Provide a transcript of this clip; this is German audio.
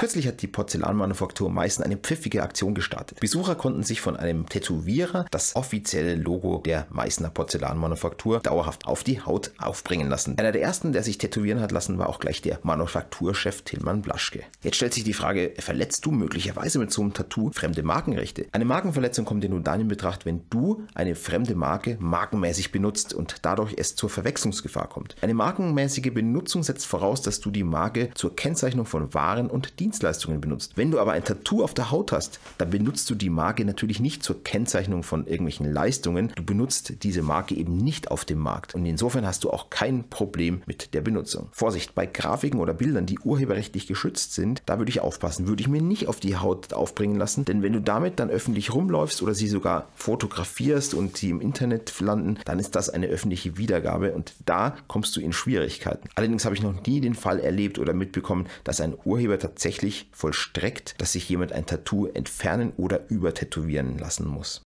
Kürzlich hat die Porzellanmanufaktur Meißen eine pfiffige Aktion gestartet. Besucher konnten sich von einem Tätowierer das offizielle Logo der Meißner Porzellanmanufaktur dauerhaft auf die Haut aufbringen lassen. Einer der ersten, der sich tätowieren hat lassen, war auch gleich der Manufakturchef Tillmann Blaschke. Jetzt stellt sich die Frage, verletzt du möglicherweise mit so einem Tattoo fremde Markenrechte? Eine Markenverletzung kommt dir nur dann in Betracht, wenn du eine fremde Marke markenmäßig benutzt und dadurch es zur Verwechslungsgefahr kommt. Eine markenmäßige Benutzung setzt voraus, dass du die Marke zur Kennzeichnung von Waren und Dienstleistungen Dienstleistungen benutzt. Wenn du aber ein Tattoo auf der Haut hast, dann benutzt du die Marke natürlich nicht zur Kennzeichnung von irgendwelchen Leistungen. Du benutzt diese Marke eben nicht auf dem Markt. Und insofern hast du auch kein Problem mit der Benutzung. Vorsicht, bei Grafiken oder Bildern, die urheberrechtlich geschützt sind, da würde ich aufpassen. Würde ich mir nicht auf die Haut aufbringen lassen, denn wenn du damit dann öffentlich rumläufst oder sie sogar fotografierst und sie im Internet landen, dann ist das eine öffentliche Wiedergabe und da kommst du in Schwierigkeiten. Allerdings habe ich noch nie den Fall erlebt oder mitbekommen, dass ein Urheber tatsächlich tatsächlich vollstreckt, dass sich jemand ein Tattoo entfernen oder übertätowieren lassen muss.